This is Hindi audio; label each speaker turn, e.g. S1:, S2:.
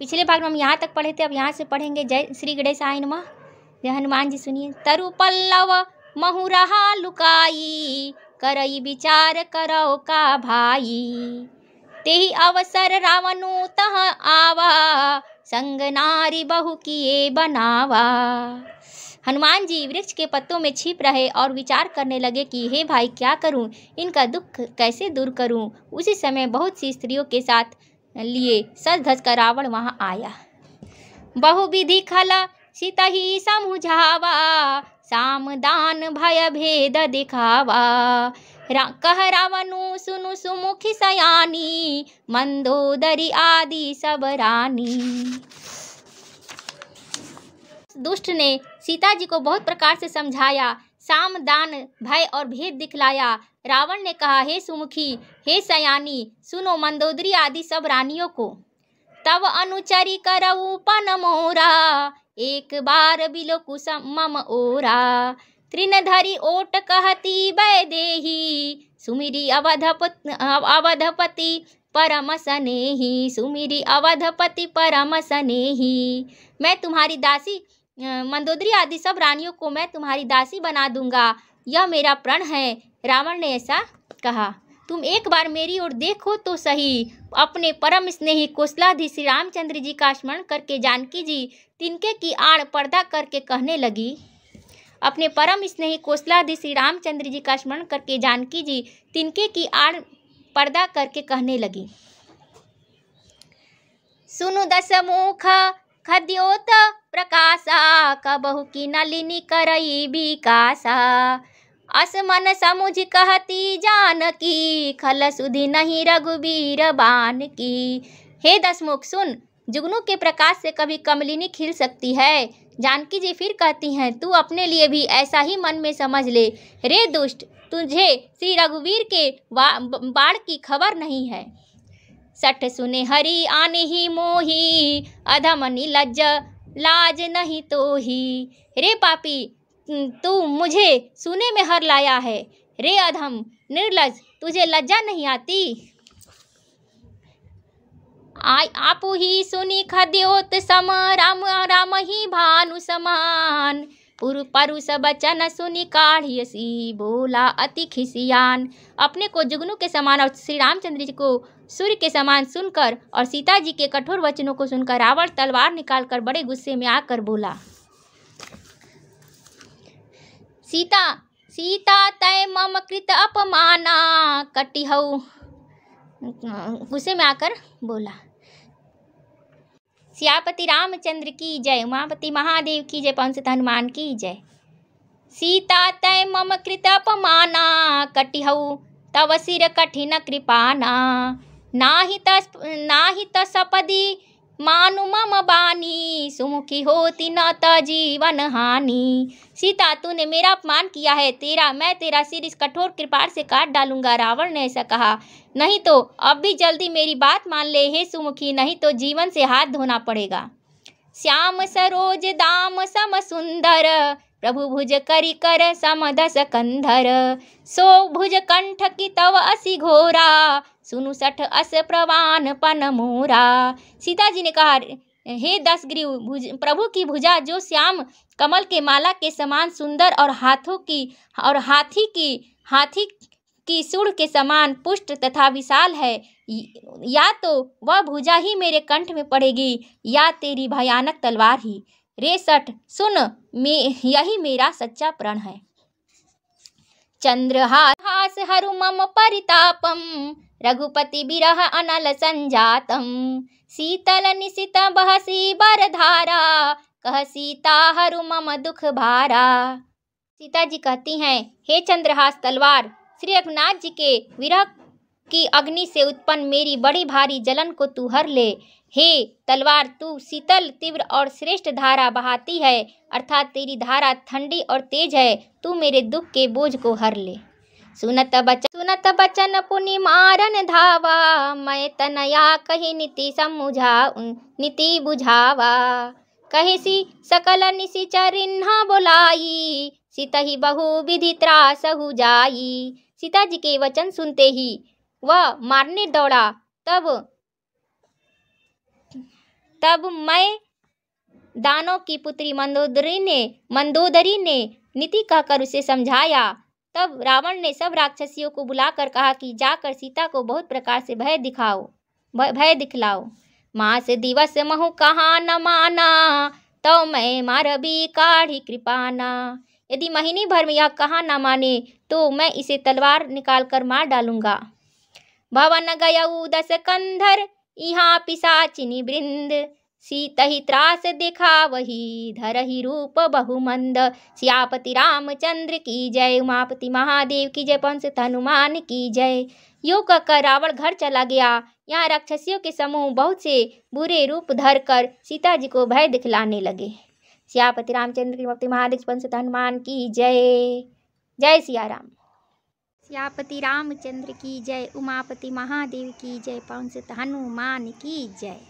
S1: पिछले भाग में हम यहाँ तक पढ़े थे अब यहाँ से पढ़ेंगे जय श्री गणेश आय नमा जय हनुमान जी सुनिए तरु पल्लव महुरहा लुकाई करई विचार करो का भाई ते अवसर रावणो तह आवा संग नारी बहु किए बनावा हनुमान जी वृक्ष के पत्तों में छिप रहे और विचार करने लगे कि हे भाई क्या करूं इनका दुख कैसे दूर करूं उसी समय बहुत सी स्त्रियों के साथ लिए सज धज कर रावण वहाँ आया बहु विधि खला सीता ही समझावा दान भय भेद दिखावा रा, कह रावणु सुनु सुमुख सयानी मंदोदरी आदि सब रानी दुष्ट ने सीता जी को बहुत प्रकार से समझाया साम दान भय और भेद दिखलाया रावण ने कहा हे सुमुखी हे सयानी सुनो मंदोदरी आदि सब रानियों को तब अनुचरी करऊ पन मोरा एक बार बिलो कुसम मम ओरा त्रिन धरी ओट कहती बै वैदेही सुमिरी अवधपत अवधपति परम सनेही सुमिरी अवधपति परम सनेही मैं तुम्हारी दासी मंदोदरी आदि सब रानियों को मैं तुम्हारी दासी बना दूंगा यह मेरा प्रण है रावण ने ऐसा कहा तुम एक बार मेरी ओर देखो तो सही अपने परम स्नेही कोसलाधि श्री रामचंद्र जी का स्मरण करके जानकी जी तिनके की आड़ पर्दा करके कहने लगी अपने परम स्नेही कोसलाधि श्री रामचंद्र जी का स्मरण करके जानकी जी तिनके की आड़ पर्दा करके कहने लगी सुनु मुख खद्योत प्रकाशा कबहु की नलिनी करई विकासा असमन समुझ कहती की खल सुधी नहीं रघुवीर बान की हे दसमुख सुन जुगनू के प्रकाश से कभी कमलिनी खिल सकती है जानकी जी फिर कहती हैं तू अपने लिए भी ऐसा ही मन में समझ ले रे दुष्ट तुझे श्री रघुवीर के बाढ़ की खबर नहीं है सठ सुने हरी आने ही मोही अधमनी लज्ज लाज नहीं तो ही रे पापी तू मुझे सुने में हर लाया है रे अधम निर्लज तुझे लज्जा नहीं आती आई आप ही सुनी खद्योत सम राम राम ही भानु समान पूर्व परु बचन सुनी काढ़ियसी बोला अति खिसियान अपने को जुगनू के समान और श्री रामचंद्र जी को सूर्य के समान सुनकर और सीता जी के कठोर वचनों को सुनकर रावण तलवार निकालकर बड़े गुस्से में आकर बोला सीता सीता तय मम कृत अपमाना कटिहऊ गुस्से में आकर बोला सियापति रामचंद्र की जय उमापति महादेव की जय पवन हनुमान की जय सीता तय मम कृत अपमाना कटिहऊ तव सिर कठिन कृपाना नाहि तस् ही तपदी मानु मम बानी सुमुखी होती न त जीवन हानि सीता तूने मेरा अपमान किया है तेरा मैं तेरा सिर इस कठोर कृपा से काट डालूंगा रावण ने ऐसा कहा नहीं तो अब भी जल्दी मेरी बात मान ले हे सुमुखी नहीं तो जीवन से हाथ धोना पड़ेगा श्याम सरोज दाम सम सुंदर प्रभु भुज करी कर समद कंधर सो भुज कंठ की तव असी घोरा सुनु सठ अस प्रवान पन मोरा सीता जी ने कहा हे दस ग्रीव भुज प्रभु की भुजा जो श्याम कमल के माला के समान सुंदर और हाथों की और हाथी की हाथी उसकी सुड़ के समान पुष्ट तथा विशाल है या तो वह भुजा ही मेरे कंठ में पड़ेगी या तेरी भयानक तलवार ही रे सठ सुन मे यही मेरा सच्चा प्रण है चंद्रहास हरु मम परितापम रघुपति बिरह अनल संजातम शीतल निशित बहसी बर धारा कह सीता हरु मम दुख भारा सीता जी कहती हैं हे चंद्रहास तलवार श्री रघुनाथ जी के विरह की अग्नि से उत्पन्न मेरी बड़ी भारी जलन को तू हर ले हे तलवार तू शीतल तीव्र और श्रेष्ठ धारा बहाती है अर्थात तेरी धारा ठंडी और तेज है तू मेरे दुख के बोझ को हर ले सुनत बचन सुनत बचन पुनि मारन धावा मैं तनया कही नीति समुझा नीति बुझावा कहे सी सकल निशि चरिन्हा बुलाई सीता ही बहु विधि त्रास हो जाई सीता जी के वचन सुनते ही वह मारने दौड़ा तब तब मैं दानों की पुत्री मंदोदरी ने मंदोदरी ने नीति कहकर उसे समझाया तब रावण ने सब राक्षसियों को बुलाकर कहा कि जाकर सीता को बहुत प्रकार से भय दिखाओ भय दिखलाओ मास दिवस महु कहा न माना तो मैं मार भी काढ़ी कृपाना यदि महीने भर में यह कहा न माने तो मैं इसे तलवार निकाल कर मार डालूंगा भवन गय दस कंधर यहाँ चिनी बृंद सीत ही त्रास देखा वही धर ही रूप बहुमंद सियापति रामचंद्र की जय उमापति महादेव की जय पंच हनुमान की जय यो कहकर रावण घर चला गया यहाँ राक्षसियों के समूह बहुत से बुरे रूप धर कर सीता जी को भय दिखलाने लगे श्यापति रामचंद्र की भक्ति महादेव पंचत हनुमान की जय जय सियाराम श्यापति रामचंद्र की जय उमापति महादेव की जय पंचत हनुमान की जय